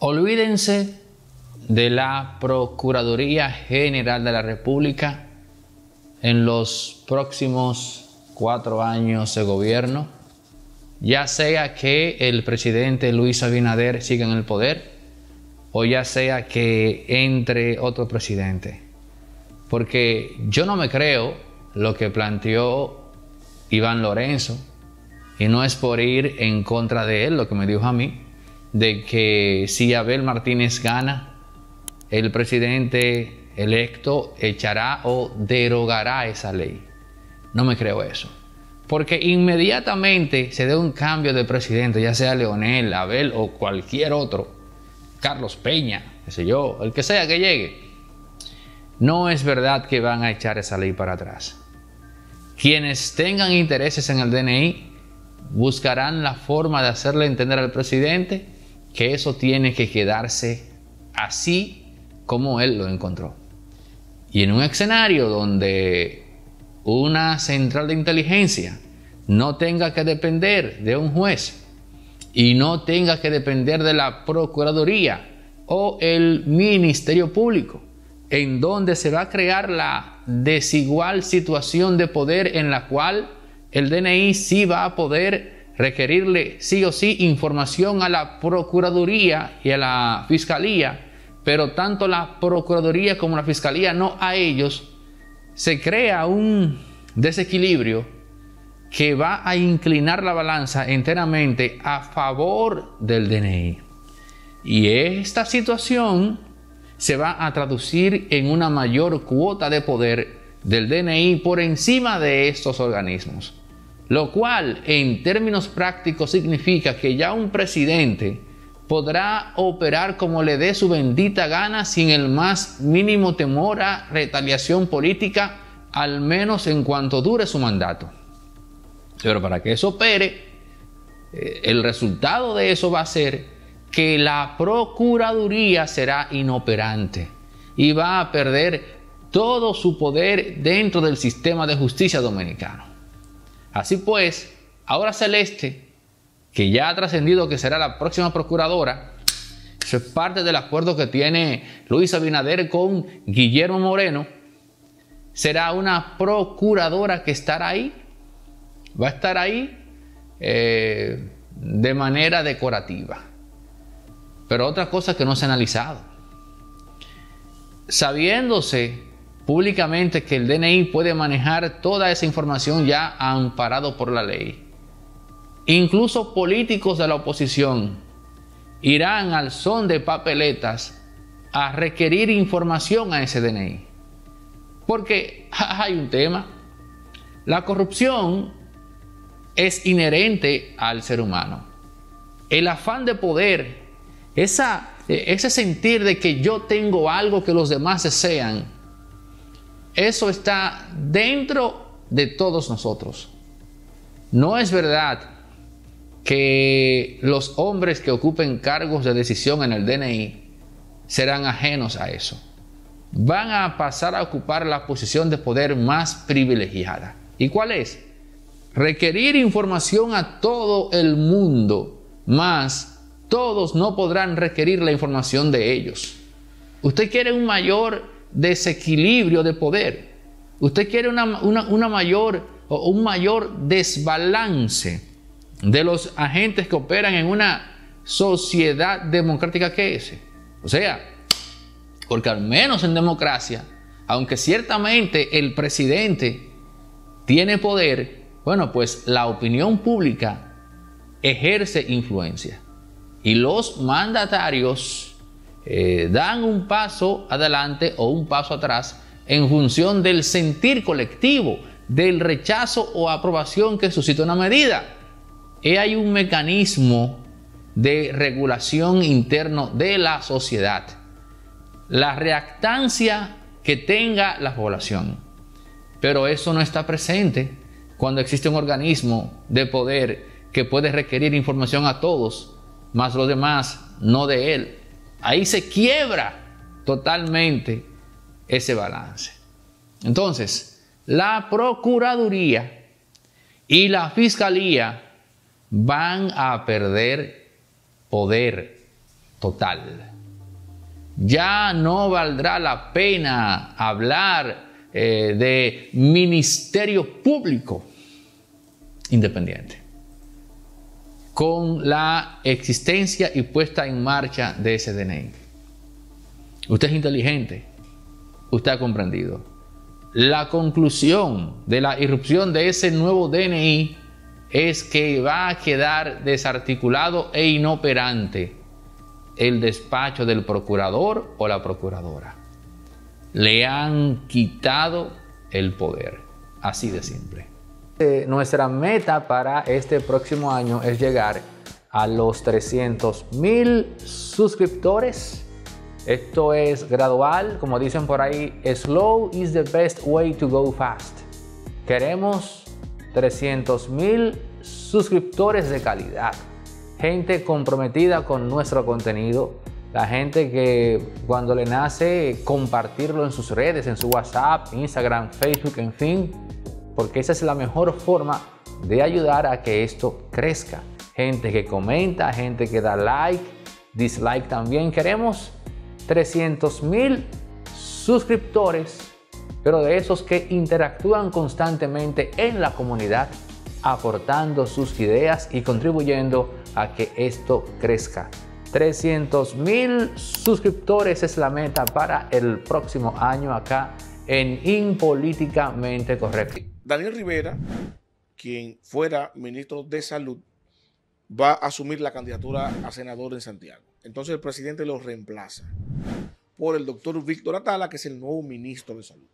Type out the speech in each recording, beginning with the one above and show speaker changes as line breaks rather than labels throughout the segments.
Olvídense de la Procuraduría General de la República en los próximos cuatro años de gobierno, ya sea que el presidente Luis Abinader siga en el poder o ya sea que entre otro presidente. Porque yo no me creo lo que planteó Iván Lorenzo y no es por ir en contra de él lo que me dijo a mí, de que si Abel Martínez gana, el presidente electo echará o derogará esa ley. No me creo eso. Porque inmediatamente se dé un cambio de presidente, ya sea Leonel, Abel o cualquier otro, Carlos Peña, qué sé yo, el que sea que llegue. No es verdad que van a echar esa ley para atrás. Quienes tengan intereses en el DNI buscarán la forma de hacerle entender al presidente que eso tiene que quedarse así como él lo encontró. Y en un escenario donde una central de inteligencia no tenga que depender de un juez y no tenga que depender de la Procuraduría o el Ministerio Público, en donde se va a crear la desigual situación de poder en la cual el DNI sí va a poder requerirle sí o sí información a la Procuraduría y a la Fiscalía, pero tanto la Procuraduría como la Fiscalía no a ellos, se crea un desequilibrio que va a inclinar la balanza enteramente a favor del DNI. Y esta situación se va a traducir en una mayor cuota de poder del DNI por encima de estos organismos. Lo cual en términos prácticos significa que ya un presidente podrá operar como le dé su bendita gana sin el más mínimo temor a retaliación política, al menos en cuanto dure su mandato. Pero para que eso opere, eh, el resultado de eso va a ser que la Procuraduría será inoperante y va a perder todo su poder dentro del sistema de justicia dominicano. Así pues, ahora Celeste, que ya ha trascendido que será la próxima procuradora, eso es parte del acuerdo que tiene Luis Abinader con Guillermo Moreno, será una procuradora que estará ahí, va a estar ahí eh, de manera decorativa. Pero otra cosa que no se ha analizado, sabiéndose públicamente que el DNI puede manejar toda esa información ya amparado por la ley. Incluso políticos de la oposición irán al son de papeletas a requerir información a ese DNI. Porque hay un tema. La corrupción es inherente al ser humano. El afán de poder, ese sentir de que yo tengo algo que los demás desean, eso está dentro de todos nosotros. No es verdad que los hombres que ocupen cargos de decisión en el DNI serán ajenos a eso. Van a pasar a ocupar la posición de poder más privilegiada. ¿Y cuál es? Requerir información a todo el mundo, más todos no podrán requerir la información de ellos. Usted quiere un mayor desequilibrio de poder. Usted quiere una, mayor, un mayor desbalance de los agentes que operan en una sociedad democrática que es. O sea, porque al menos en democracia, aunque ciertamente el presidente tiene poder, bueno, pues la opinión pública ejerce influencia. Y los mandatarios eh, dan un paso adelante o un paso atrás en función del sentir colectivo, del rechazo o aprobación que suscita una medida. Y hay un mecanismo de regulación interno de la sociedad. La reactancia que tenga la población. Pero eso no está presente cuando existe un organismo de poder que puede requerir información a todos, más los demás no de él Ahí se quiebra totalmente ese balance. Entonces, la Procuraduría y la Fiscalía van a perder poder total. Ya no valdrá la pena hablar eh, de ministerio público independiente con la existencia y puesta en marcha de ese DNI. Usted es inteligente, usted ha comprendido. La conclusión de la irrupción de ese nuevo DNI es que va a quedar desarticulado e inoperante el despacho del procurador o la procuradora. Le han quitado el poder, así de simple. Este, nuestra meta para este próximo año es llegar a los 300 mil suscriptores. Esto es gradual, como dicen por ahí, slow is the best way to go fast. Queremos 300 mil suscriptores de calidad, gente comprometida con nuestro contenido, la gente que cuando le nace compartirlo en sus redes, en su WhatsApp, Instagram, Facebook, en fin, porque esa es la mejor forma de ayudar a que esto crezca. Gente que comenta, gente que da like, dislike también. Queremos 300 mil suscriptores, pero de esos que interactúan constantemente en la comunidad, aportando sus ideas y contribuyendo a que esto crezca. 300 mil suscriptores es la meta para el próximo año acá en Impolíticamente Correcto.
Daniel Rivera, quien fuera ministro de Salud, va a asumir la candidatura a senador en Santiago. Entonces el presidente lo reemplaza por el doctor Víctor Atala, que es el nuevo ministro de Salud.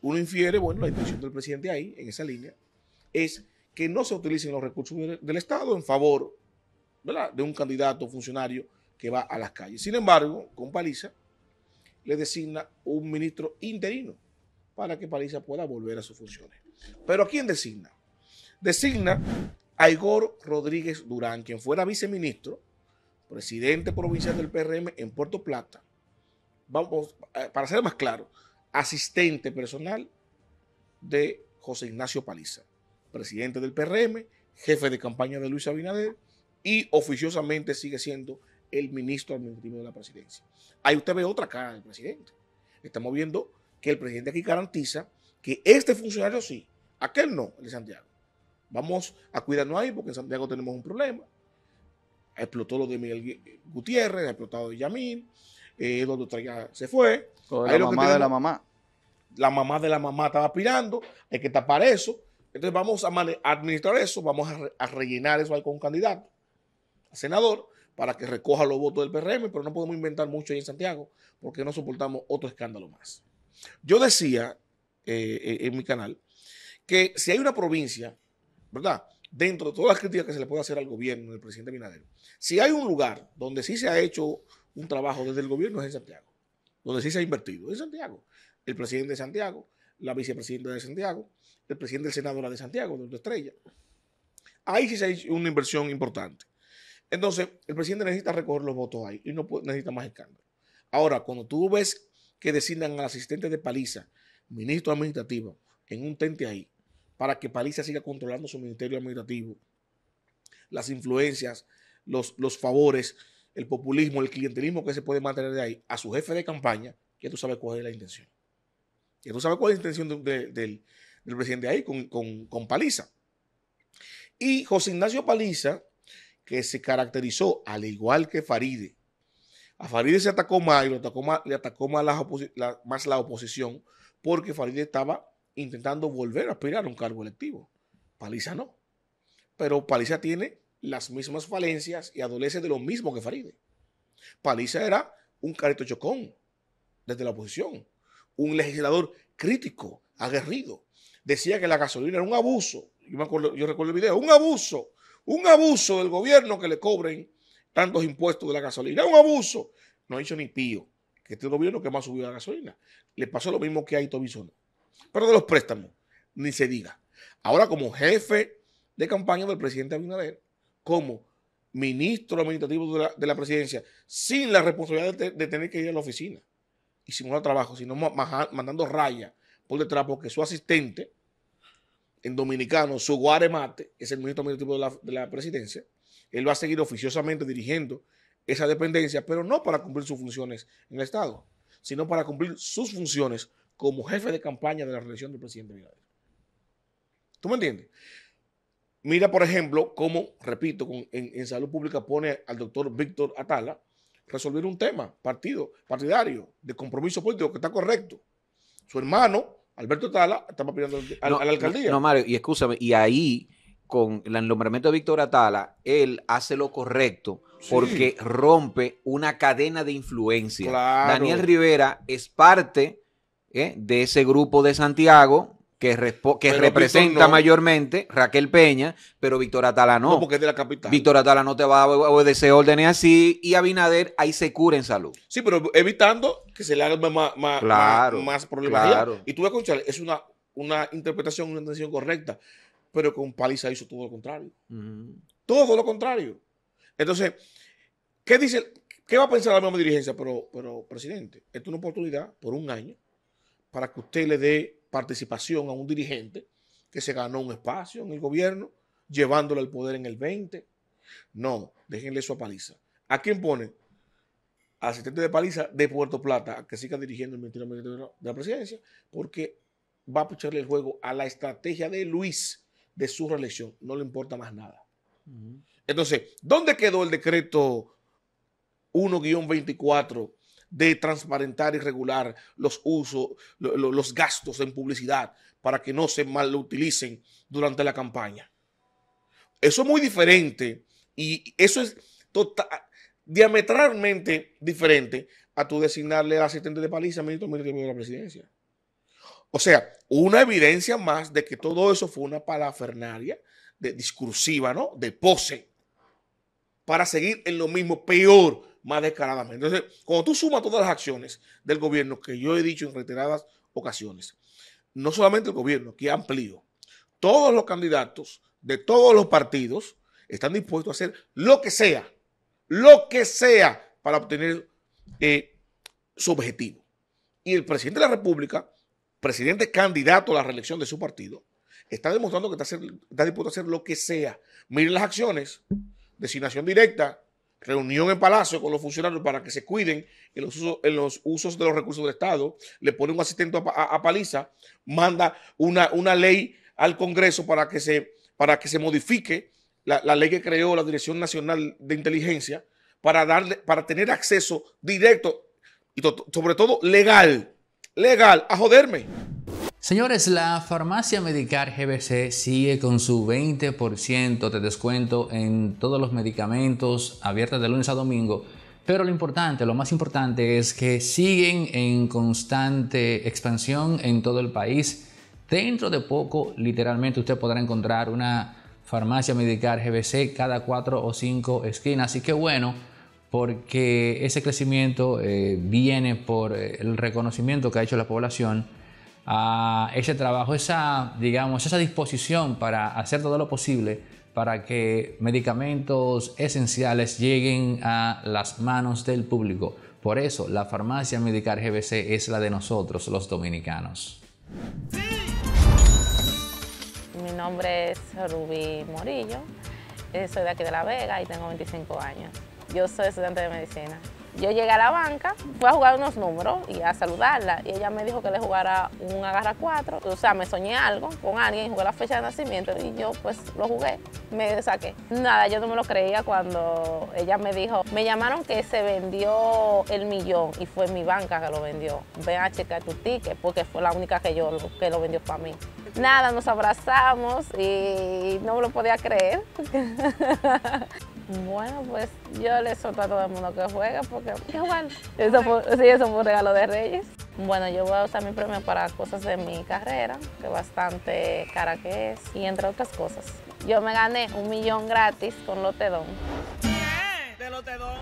Uno infiere, bueno, la intención del presidente ahí, en esa línea, es que no se utilicen los recursos del Estado en favor de un candidato funcionario que va a las calles. Sin embargo, con Paliza le designa un ministro interino para que Paliza pueda volver a sus funciones. Pero ¿a quién designa? Designa a Igor Rodríguez Durán, quien fuera viceministro, presidente provincial del PRM en Puerto Plata. Vamos, eh, para ser más claro, asistente personal de José Ignacio Paliza, presidente del PRM, jefe de campaña de Luis Abinader y oficiosamente sigue siendo el ministro administrativo de la presidencia. Ahí usted ve otra cara del presidente. Estamos viendo que el presidente aquí garantiza que este funcionario sí Aquel no, el de Santiago. Vamos a cuidarnos ahí porque en Santiago tenemos un problema. Explotó lo de Miguel Gutiérrez, ha explotado de Yamil, eh, Eduardo se fue. la mamá de la mamá. La mamá de la mamá estaba aspirando, hay que tapar eso. Entonces vamos a administrar eso, vamos a, rellenar eso ahí con un candidato senador para que recoja los votos del PRM, pero no podemos inventar mucho ahí en Santiago porque no soportamos otro escándalo más. Yo decía eh, eh, en mi canal que si hay una provincia, ¿verdad? Dentro de todas las críticas que se le puede hacer al gobierno del presidente Minadero, si hay un lugar donde sí se ha hecho un trabajo desde el gobierno es en Santiago, donde sí se ha invertido, en Santiago. El presidente de Santiago, la vicepresidenta de Santiago, el presidente del Senado de Santiago, de Estrella. Ahí sí se ha hecho una inversión importante. Entonces, el presidente necesita recoger los votos ahí y no necesita más escándalo. Ahora, cuando tú ves que designan al asistente de paliza, ministro administrativo, en un tente ahí, para que Paliza siga controlando su ministerio administrativo, las influencias, los, favores, el populismo, el clientelismo que se puede mantener de ahí, a su jefe de campaña, que tú sabes cuál es la intención. Que tú sabes cuál es la intención del, presidente ahí con, Paliza. Y José Ignacio Paliza, que se caracterizó al igual que Faride, a Faride se atacó más y le atacó más la, más la oposición porque Faride estaba intentando volver a aspirar a un cargo electivo. Paliza no. Pero Paliza tiene las mismas falencias y adolece de lo mismo que Faride. Paliza era un careto chocón desde la oposición, un legislador crítico, aguerrido. Decía que la gasolina era un abuso. Yo, me acuerdo, yo recuerdo el video, un abuso, un abuso del gobierno que le cobren tantos impuestos de la gasolina, un abuso. No ha ni pío, que este gobierno que más subió la gasolina. Le pasó lo mismo que a Ito pero de los préstamos, ni se diga. Ahora como jefe de campaña del presidente Abinader, como ministro administrativo de la, presidencia, sin la responsabilidad de, tener que ir a la oficina y un trabajo, sino mandando raya por detrás, porque su asistente, en dominicano, su guaremate, es el ministro administrativo de la, de la presidencia, él va a seguir oficiosamente dirigiendo esa dependencia, pero no para cumplir sus funciones en el Estado, sino para cumplir sus funciones como jefe de campaña de la reelección del presidente Binader. ¿Tú me entiendes? Mira, por ejemplo, cómo, repito, en, salud pública pone al doctor Víctor Atala resolver un tema partido, partidario, de compromiso político, que está correcto. Su hermano, Alberto Atala, está pidiendo a la alcaldía. No, Mario, y escúchame, y ahí, con el nombramiento de Víctor Atala, él hace lo correcto porque rompe una cadena de influencia. Daniel Rivera es parte ¿eh? de ese grupo de Santiago que, que representa mayormente Raquel Peña, pero Víctor Atala no. es de la capital. Víctor Atala no te va a obedecer órdenes así y Abinader ahí se cura en salud. Sí, pero evitando que se le haga más, más, más, problemas. Y tú vas a es una, una interpretación, una intención correcta, pero con Paliza hizo todo lo contrario. Todo lo contrario. Entonces, ¿qué dice? ¿Qué va a pensar la misma dirigencia? Pero, pero presidente, es una oportunidad por un año para que usted le dé participación a un dirigente que se ganó un espacio en el gobierno, llevándole al poder en el 20. No, déjenle su Paliza. ¿A quién pone? Al asistente de Paliza de Puerto Plata, que siga dirigiendo el Ministerio de la Presidencia, porque va a pucharle el juego a la estrategia de Luis de su reelección. No le importa más nada. Entonces, ¿dónde quedó el decreto 1-24 de transparentar y regular los usos, los gastos en publicidad para que no se mal utilicen durante la campaña. Eso es muy diferente y eso es tota-, diametralmente diferente a tu designarle al asistente de paliza ministro de la presidencia. O sea, una evidencia más de que todo eso fue una palafernaria de, discursiva, ¿no? De pose. Para seguir en lo mismo, peor más descaradamente. Entonces, cuando tú sumas todas las acciones del gobierno, que yo he dicho en reiteradas ocasiones, no solamente el gobierno, que amplio todos los candidatos de todos los partidos están dispuestos a hacer lo que sea, lo que sea para obtener eh, su objetivo. Y el presidente de la República, presidente candidato a la reelección de su partido, está demostrando que está dispuesto a hacer lo que sea. Miren las acciones, designación directa, reunión en Palacio con los funcionarios para que se cuiden en los usos, de los recursos del Estado, le pone un asistente a, paliza, manda una, una, ley al Congreso para que se, para que se modifique la, ley que creó la Dirección Nacional de Inteligencia para, darle, para tener acceso directo y sobre todo legal, legal, a joderme. Señores,
la farmacia Medicar GBC sigue con su 20% de descuento en todos los medicamentos abiertas de lunes a domingo. Pero lo importante, lo más importante es que siguen en constante expansión en todo el país. Dentro de poco, literalmente, usted podrá encontrar una farmacia Medicar GBC cada cuatro o cinco esquinas. Así que bueno, porque ese crecimiento eh, viene por eh, el reconocimiento que ha hecho la población a ese trabajo, esa, digamos, esa disposición para hacer todo lo posible para que medicamentos esenciales lleguen a las manos del público. Por eso, la farmacia Medicar GBC es la de nosotros, los dominicanos.
Mi nombre es Rubí Morillo, eh, soy de aquí de La Vega y tengo 25 años. Yo soy estudiante de medicina. Yo llegué a la banca, fui a jugar unos números y a saludarla. Y ella me dijo que le jugara un agarra cuatro. O sea, me soñé algo con alguien, jugué la fecha de nacimiento y yo pues lo jugué, me saqué. Nada, yo no me lo creía cuando ella me dijo, me llamaron que se vendió el millón y fue mi banca que lo vendió. Ven a checar tu ticket porque fue la única que yo que lo vendió para mí. Nada, nos abrazamos y no me lo podía creer. Bueno, pues yo le solto a todo el mundo que juega porque igual, eso fue, sí, eso fue un regalo de Reyes. Bueno, yo voy a usar mi premio para cosas de mi carrera, que bastante cara que es, y entre otras cosas. Yo me gané un millón gratis con Lotedón. ¿De
Lotedón?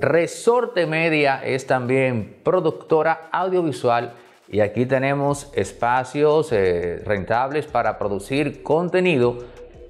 Resorte Media es también productora audiovisual y aquí tenemos espacios eh, rentables para producir contenido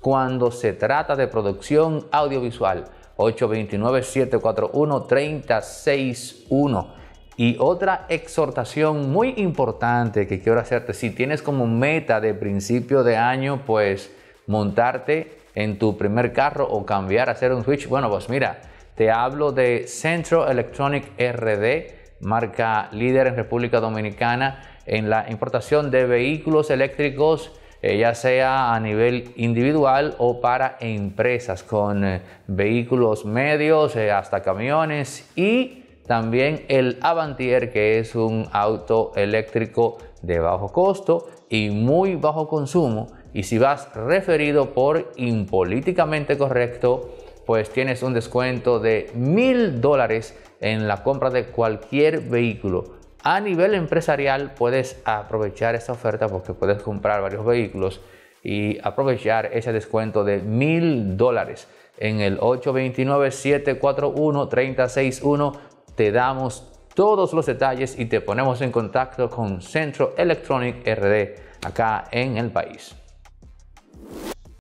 cuando se trata de producción audiovisual. 829 741 361 Y otra exhortación muy importante que quiero hacerte, si tienes como meta de principio de año, pues montarte en tu primer carro o cambiar, a hacer un switch, bueno, pues mira, te hablo de Centro Electronic RD, marca líder en República Dominicana en la importación de vehículos eléctricos eh, ya sea a nivel individual o para empresas con eh, vehículos medios eh, hasta camiones y también el Avantier que es un auto eléctrico de bajo costo y muy bajo consumo y si vas referido por impolíticamente correcto pues tienes un descuento de mil dólares en la compra de cualquier vehículo a nivel empresarial puedes aprovechar esta oferta porque puedes comprar varios vehículos y aprovechar ese descuento de mil dólares en el 829 741 361 Te damos todos los detalles y te ponemos en contacto con Centro Electronic RD acá en el país.